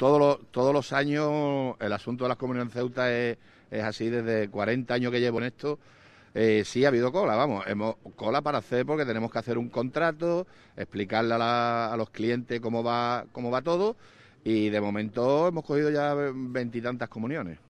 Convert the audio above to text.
todos los, años el asunto de las comuniones de Ceuta es, así, desde 40 años que llevo en esto. Eh, sí ha habido cola, vamos, hemos cola para hacer porque tenemos que hacer un contrato, explicarle a, a los clientes cómo va, cómo va todo y de momento hemos cogido ya veintitantas comuniones.